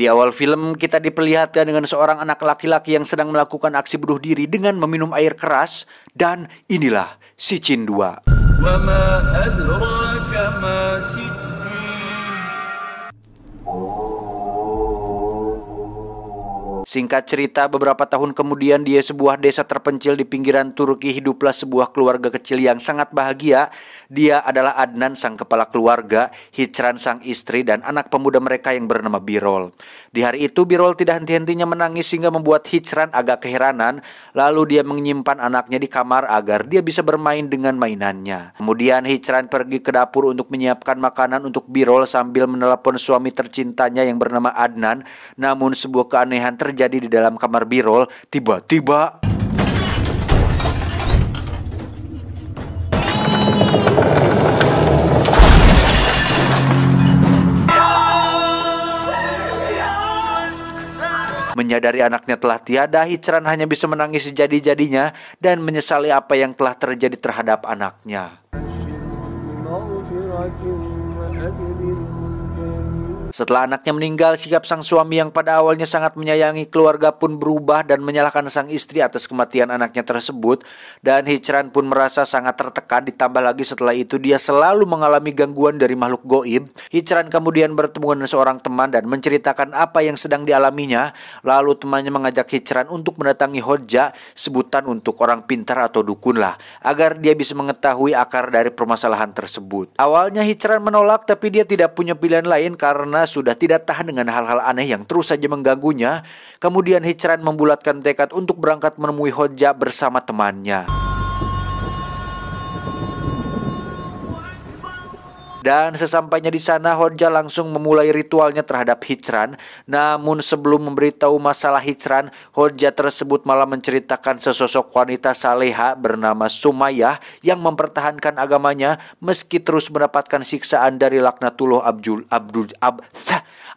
Di awal film kita diperlihatkan dengan seorang anak laki-laki yang sedang melakukan aksi bunuh diri dengan meminum air keras dan inilah si Cindua. ma adraka ma si Singkat cerita, beberapa tahun kemudian di sebuah desa terpencil di pinggiran Turki hiduplah sebuah keluarga kecil yang sangat bahagia. Dia adalah Adnan sang kepala keluarga, Hicran sang istri dan anak pemuda mereka yang bernama Birol. Di hari itu Birol tidak henti-hentinya menangis sehingga membuat Hicran agak keheranan. Lalu dia menyimpan anaknya di kamar agar dia bisa bermain dengan mainannya. Kemudian Hicran pergi ke dapur untuk menyiapkan makanan untuk Birol sambil menelpon suami tercintanya yang bernama Adnan. Namun sebuah keanehan terjadi terjadi di dalam kamar birol, tiba-tiba menyadari anaknya telah tiada, Hicran hanya bisa menangis sejadi-jadinya dan menyesali apa yang telah terjadi terhadap anaknya. Setelah anaknya meninggal, sikap sang suami yang pada awalnya sangat menyayangi keluarga pun berubah dan menyalahkan sang istri atas kematian anaknya tersebut. Dan Hichran pun merasa sangat tertekan, ditambah lagi setelah itu dia selalu mengalami gangguan dari makhluk goib. Hichran kemudian bertemu dengan seorang teman dan menceritakan apa yang sedang dialaminya. Lalu temannya mengajak Hichran untuk mendatangi Hoja, sebutan untuk orang pintar atau dukun lah, agar dia bisa mengetahui akar dari permasalahan tersebut. Awalnya Hichran menolak tapi dia tidak punya pilihan lain karena karena sudah tidak tahan dengan hal-hal aneh yang terus saja mengganggunya. Kemudian Hicran membulatkan tekad untuk berangkat menemui Hoja bersama temannya. Dan sesampainya di sana Hoja langsung memulai ritualnya terhadap Hijran. Namun sebelum memberitahu masalah Hijran, Hoja tersebut malah menceritakan sesosok wanita saleha bernama Sumayyah yang mempertahankan agamanya meski terus mendapatkan siksaan dari laknatullah Abdul Abdul Abdul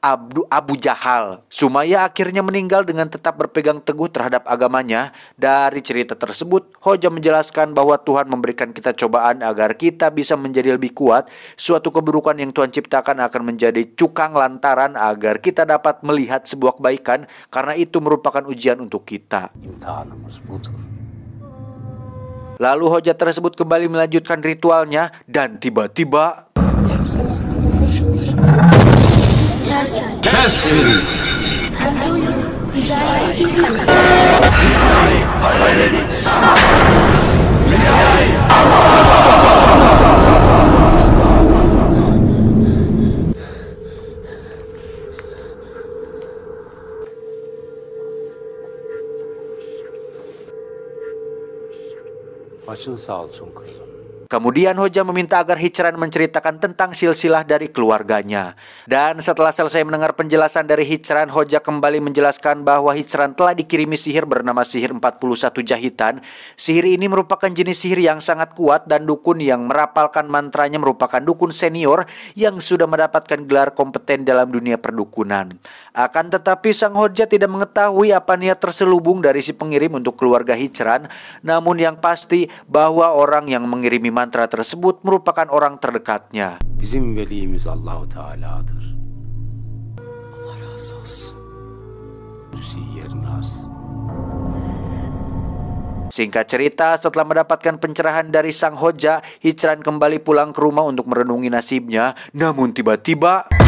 Abdu Abu Jahal. Sumaya akhirnya meninggal dengan tetap berpegang teguh terhadap agamanya. Dari cerita tersebut, Hoja menjelaskan bahwa Tuhan memberikan kita cobaan agar kita bisa menjadi lebih kuat. Suatu keburukan yang Tuhan ciptakan akan menjadi cukang lantaran agar kita dapat melihat sebuah kebaikan karena itu merupakan ujian untuk kita. Lalu Hoja tersebut kembali melanjutkan ritualnya dan tiba-tiba geçerken Kes biri Kandoyu hücreye giriyor Dünyayı paraleli sana Dünyayı Başın sağ olsun kızım. Kemudian Hoja meminta agar Hicran menceritakan tentang silsilah dari keluarganya. Dan setelah selesai mendengar penjelasan dari Hicran, Hoja kembali menjelaskan bahwa Hicran telah dikirimi sihir bernama sihir 41 jahitan. Sihir ini merupakan jenis sihir yang sangat kuat dan dukun yang merapalkan mantranya merupakan dukun senior yang sudah mendapatkan gelar kompeten dalam dunia perdukunan. Akan tetapi sang Hoja tidak mengetahui apa niat terselubung dari si pengirim untuk keluarga Hicran. namun yang pasti bahwa orang yang mengirimi mantra tersebut merupakan orang terdekatnya. Bizim velimiz Allahu Teala'dır. Allah razı olsun. Singkat cerita, setelah mendapatkan pencerahan dari sang hoja, Hicran kembali pulang ke rumah untuk merenungi nasibnya. Namun tiba-tiba...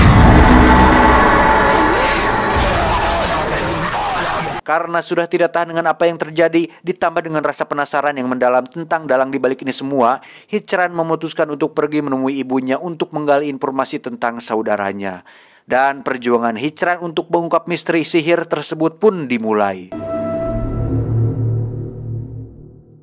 Karena sudah tidak tahan dengan apa yang terjadi, ditambah dengan rasa penasaran yang mendalam tentang dalang di balik ini semua, Hicran memutuskan untuk pergi menemui ibunya untuk menggali informasi tentang saudaranya. Dan perjuangan Hicran untuk mengungkap misteri sihir tersebut pun dimulai.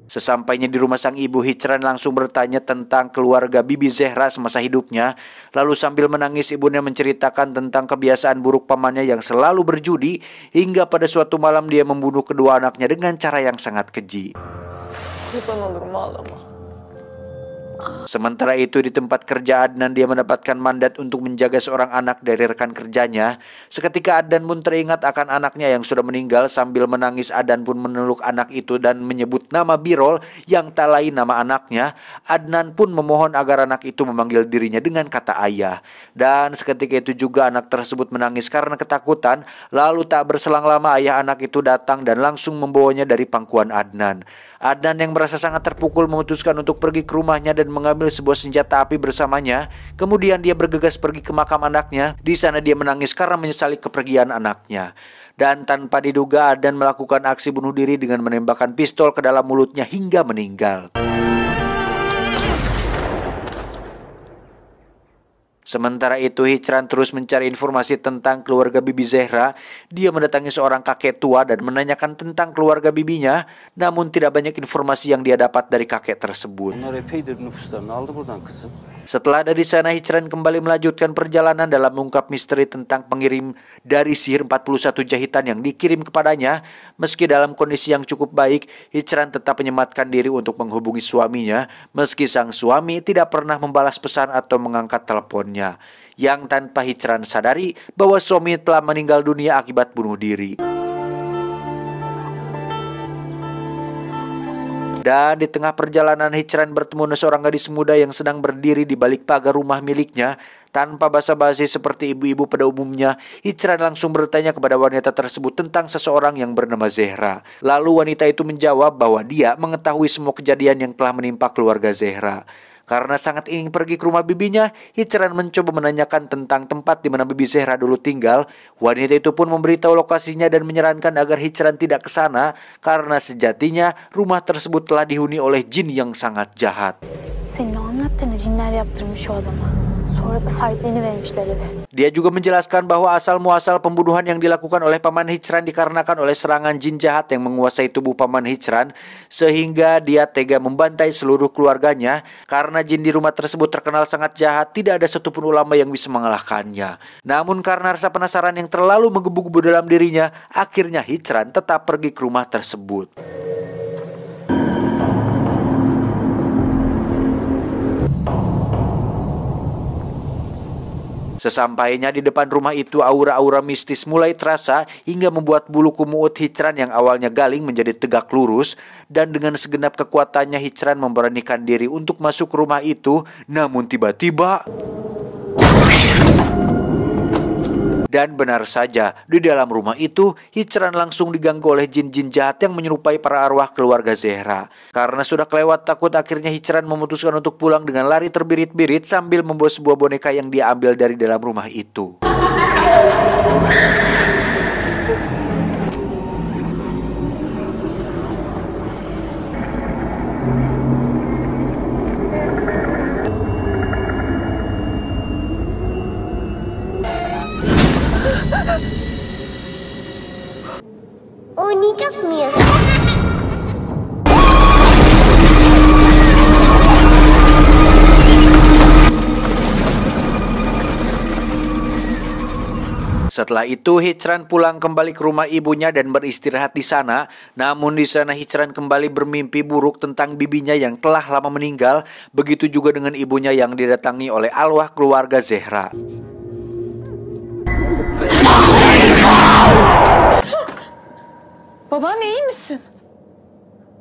Sesampainya di rumah sang ibu, Hicran langsung bertanya tentang keluarga Bibi Zehra semasa hidupnya. Lalu sambil menangis, ibunya menceritakan tentang kebiasaan buruk pamannya yang selalu berjudi hingga pada suatu malam dia membunuh kedua anaknya dengan cara yang sangat keji. Kita malam. Sementara itu di tempat kerja Adnan dia mendapatkan mandat untuk menjaga seorang anak dari rekan kerjanya. Seketika Adnan pun teringat akan anaknya yang sudah meninggal sambil menangis Adnan pun meneluk anak itu dan menyebut nama Birol yang tak lain nama anaknya. Adnan pun memohon agar anak itu memanggil dirinya dengan kata ayah. Dan seketika itu juga anak tersebut menangis karena ketakutan. Lalu tak berselang lama ayah anak itu datang dan langsung membawanya dari pangkuan Adnan. Adnan yang merasa sangat terpukul memutuskan untuk pergi ke rumahnya dan dan mengambil sebuah senjata api bersamanya. Kemudian dia bergegas pergi ke makam anaknya. Di sana dia menangis karena menyesali kepergian anaknya. Dan tanpa diduga Aden melakukan aksi bunuh diri dengan menembakkan pistol ke dalam mulutnya hingga meninggal. Sementara itu Hicran terus mencari informasi tentang keluarga Bibi Zehra. Dia mendatangi seorang kakek tua dan menanyakan tentang keluarga bibinya, namun tidak banyak informasi yang dia dapat dari kakek tersebut. Setelah dari sana Hicran kembali melanjutkan perjalanan dalam mengungkap misteri tentang pengirim dari sihir 41 jahitan yang dikirim kepadanya. Meski dalam kondisi yang cukup baik, Hicran tetap menyematkan diri untuk menghubungi suaminya meski sang suami tidak pernah membalas pesan atau mengangkat teleponnya suaminya yang tanpa hijran sadari bahwa suami telah meninggal dunia akibat bunuh diri. Dan di tengah perjalanan Hicran bertemu seorang gadis muda yang sedang berdiri di balik pagar rumah miliknya Tanpa basa-basi seperti ibu-ibu pada umumnya Hicran langsung bertanya kepada wanita tersebut tentang seseorang yang bernama Zehra Lalu wanita itu menjawab bahwa dia mengetahui semua kejadian yang telah menimpa keluarga Zehra karena sangat ingin pergi ke rumah bibinya, Hicran mencoba menanyakan tentang tempat di mana bibi Zehra dulu tinggal. Wanita itu pun memberitahu lokasinya dan menyarankan agar Hicran tidak ke sana karena sejatinya rumah tersebut telah dihuni oleh jin yang sangat jahat. Sen ne cinler dia juga menjelaskan bahwa asal muasal pembunuhan yang dilakukan oleh Paman Hichran dikarenakan oleh serangan jin jahat yang menguasai tubuh Paman Hichran sehingga dia tega membantai seluruh keluarganya karena jin di rumah tersebut terkenal sangat jahat tidak ada satupun ulama yang bisa mengalahkannya. Namun karena rasa penasaran yang terlalu menggebu-gebu dalam dirinya akhirnya Hichran tetap pergi ke rumah tersebut. Sesampainya di depan rumah itu aura-aura mistis mulai terasa hingga membuat bulu kumuut Hicran yang awalnya galing menjadi tegak lurus dan dengan segenap kekuatannya Hicran memberanikan diri untuk masuk rumah itu namun tiba-tiba dan benar saja, di dalam rumah itu, Hicran langsung diganggu oleh jin-jin jahat yang menyerupai para arwah keluarga Zehra. Karena sudah kelewat takut, akhirnya Hicran memutuskan untuk pulang dengan lari terbirit-birit sambil membawa sebuah boneka yang diambil dari dalam rumah itu. Setelah itu Hicran pulang kembali ke rumah ibunya dan beristirahat di sana. Namun di sana Hicran kembali bermimpi buruk tentang bibinya yang telah lama meninggal, begitu juga dengan ibunya yang didatangi oleh alwah keluarga Zehra. ne iyi misin?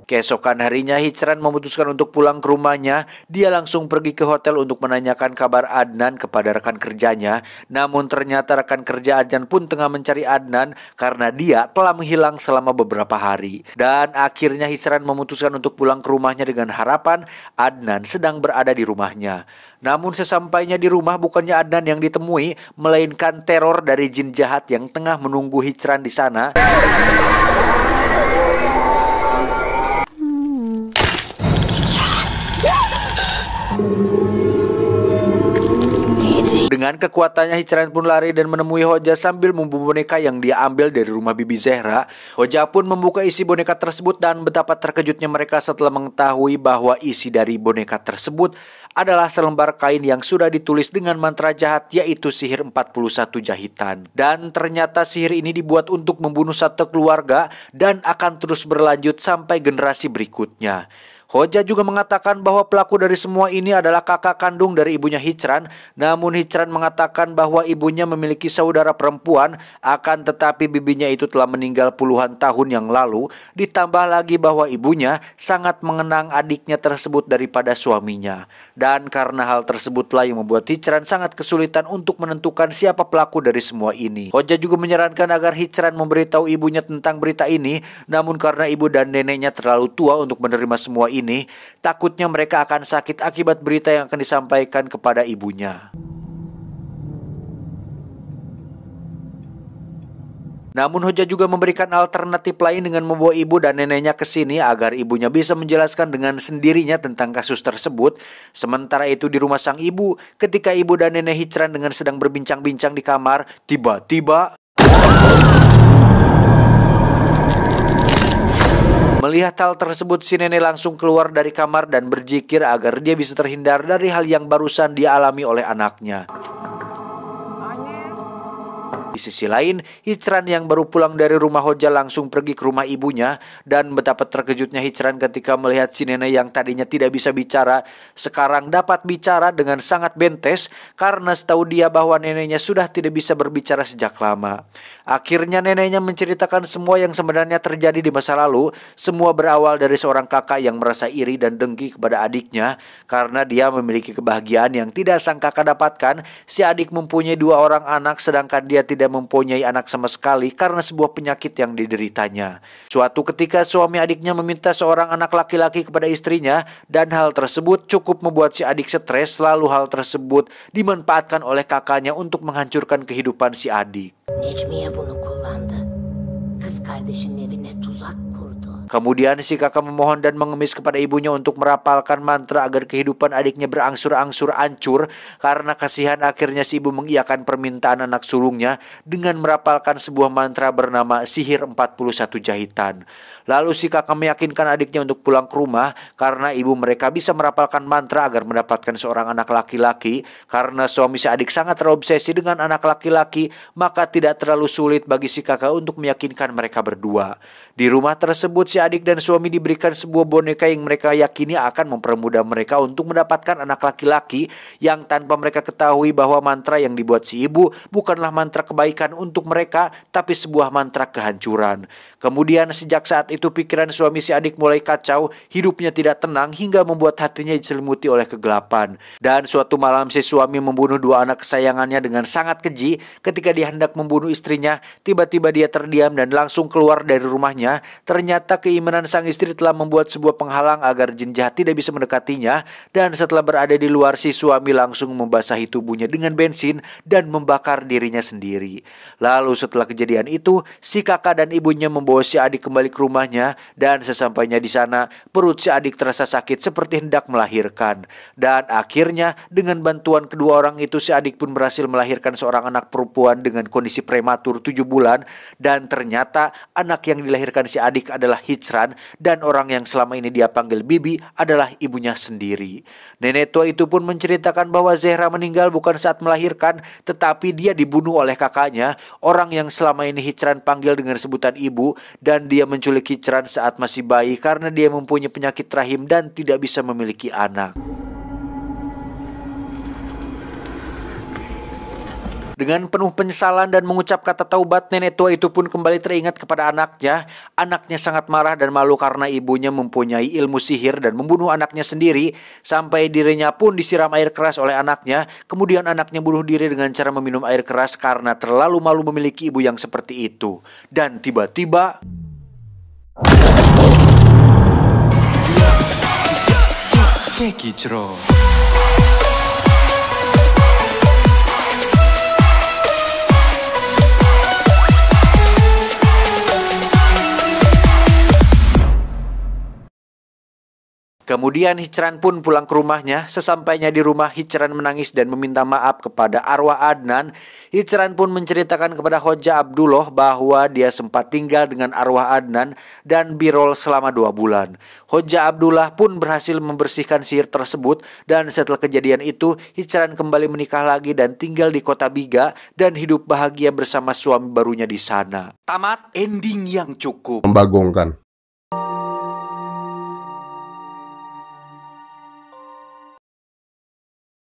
Keesokan harinya Hicran memutuskan untuk pulang ke rumahnya. Dia langsung pergi ke hotel untuk menanyakan kabar Adnan kepada rekan kerjanya. Namun ternyata rekan kerja Adnan pun tengah mencari Adnan karena dia telah menghilang selama beberapa hari. Dan akhirnya Hicran memutuskan untuk pulang ke rumahnya dengan harapan Adnan sedang berada di rumahnya. Namun sesampainya di rumah bukannya Adnan yang ditemui, melainkan teror dari jin jahat yang tengah menunggu Hicran di sana. Dengan kekuatannya Hicran pun lari dan menemui Hoja sambil membawa boneka yang dia ambil dari rumah Bibi Zehra. Hoja pun membuka isi boneka tersebut dan betapa terkejutnya mereka setelah mengetahui bahwa isi dari boneka tersebut adalah selembar kain yang sudah ditulis dengan mantra jahat yaitu sihir 41 jahitan. Dan ternyata sihir ini dibuat untuk membunuh satu keluarga dan akan terus berlanjut sampai generasi berikutnya. Hoja juga mengatakan bahwa pelaku dari semua ini adalah kakak kandung dari ibunya Hicran, namun Hicran mengatakan bahwa ibunya memiliki saudara perempuan, akan tetapi bibinya itu telah meninggal puluhan tahun yang lalu, ditambah lagi bahwa ibunya sangat mengenang adiknya tersebut daripada suaminya. Dan karena hal tersebutlah yang membuat Hicran sangat kesulitan untuk menentukan siapa pelaku dari semua ini. Hoja juga menyarankan agar Hicran memberitahu ibunya tentang berita ini, namun karena ibu dan neneknya terlalu tua untuk menerima semua ini, ini, takutnya mereka akan sakit akibat berita yang akan disampaikan kepada ibunya. Namun Hoja juga memberikan alternatif lain dengan membawa ibu dan neneknya ke sini agar ibunya bisa menjelaskan dengan sendirinya tentang kasus tersebut. Sementara itu di rumah sang ibu, ketika ibu dan nenek Hicran dengan sedang berbincang-bincang di kamar, tiba-tiba Melihat hal tersebut, si nenek langsung keluar dari kamar dan berzikir agar dia bisa terhindar dari hal yang barusan dialami oleh anaknya. Di sisi lain, Hicran yang baru pulang dari rumah Hoja langsung pergi ke rumah ibunya dan betapa terkejutnya Hicran ketika melihat si nenek yang tadinya tidak bisa bicara sekarang dapat bicara dengan sangat bentes karena setahu dia bahwa neneknya sudah tidak bisa berbicara sejak lama. Akhirnya neneknya menceritakan semua yang sebenarnya terjadi di masa lalu, semua berawal dari seorang kakak yang merasa iri dan dengki kepada adiknya karena dia memiliki kebahagiaan yang tidak sangka kakak dapatkan. Si adik mempunyai dua orang anak sedangkan dia tidak tidak mempunyai anak sama sekali karena sebuah penyakit yang dideritanya. Suatu ketika suami adiknya meminta seorang anak laki-laki kepada istrinya dan hal tersebut cukup membuat si adik stres lalu hal tersebut dimanfaatkan oleh kakaknya untuk menghancurkan kehidupan si adik. Kemudian si kakak memohon dan mengemis kepada ibunya untuk merapalkan mantra agar kehidupan adiknya berangsur-angsur ancur karena kasihan akhirnya si ibu mengiyakan permintaan anak sulungnya dengan merapalkan sebuah mantra bernama sihir 41 jahitan. Lalu si kakak meyakinkan adiknya untuk pulang ke rumah karena ibu mereka bisa merapalkan mantra agar mendapatkan seorang anak laki-laki. Karena suami si adik sangat terobsesi dengan anak laki-laki, maka tidak terlalu sulit bagi si kakak untuk meyakinkan mereka berdua. Di rumah tersebut si adik dan suami diberikan sebuah boneka yang mereka yakini akan mempermudah mereka untuk mendapatkan anak laki-laki yang tanpa mereka ketahui bahwa mantra yang dibuat si ibu bukanlah mantra kebaikan untuk mereka tapi sebuah mantra kehancuran. Kemudian sejak saat itu pikiran suami si adik mulai kacau, hidupnya tidak tenang hingga membuat hatinya diselimuti oleh kegelapan. Dan suatu malam si suami membunuh dua anak kesayangannya dengan sangat keji. Ketika dia hendak membunuh istrinya, tiba-tiba dia terdiam dan langsung keluar dari rumahnya. Ternyata keimanan sang istri telah membuat sebuah penghalang agar jin jahat tidak bisa mendekatinya. Dan setelah berada di luar, si suami langsung membasahi tubuhnya dengan bensin dan membakar dirinya sendiri. Lalu setelah kejadian itu, si kakak dan ibunya membawa si adik kembali ke rumahnya dan sesampainya di sana perut si adik terasa sakit seperti hendak melahirkan. Dan akhirnya dengan bantuan kedua orang itu si adik pun berhasil melahirkan seorang anak perempuan dengan kondisi prematur 7 bulan dan ternyata anak yang dilahirkan si adik adalah Hijran dan orang yang selama ini dia panggil Bibi adalah ibunya sendiri. Nenek tua itu pun menceritakan bahwa Zehra meninggal bukan saat melahirkan tetapi dia dibunuh oleh kakaknya orang yang selama ini Hijran panggil dengan sebutan ibu dan dia menculik Kicran saat masih bayi karena dia mempunyai penyakit rahim dan tidak bisa memiliki anak. Dengan penuh penyesalan dan mengucap kata taubat, nenek tua itu pun kembali teringat kepada anaknya. Anaknya sangat marah dan malu karena ibunya mempunyai ilmu sihir dan membunuh anaknya sendiri. Sampai dirinya pun disiram air keras oleh anaknya. Kemudian anaknya bunuh diri dengan cara meminum air keras karena terlalu malu memiliki ibu yang seperti itu. Dan tiba-tiba... Kekicro. Kemudian Hicran pun pulang ke rumahnya. Sesampainya di rumah, Hicran menangis dan meminta maaf kepada arwah Adnan. Hicran pun menceritakan kepada Hoja Abdullah bahwa dia sempat tinggal dengan arwah Adnan dan Birol selama dua bulan. Hoja Abdullah pun berhasil membersihkan sihir tersebut dan setelah kejadian itu, Hicran kembali menikah lagi dan tinggal di kota Biga dan hidup bahagia bersama suami barunya di sana. Tamat ending yang cukup membagongkan.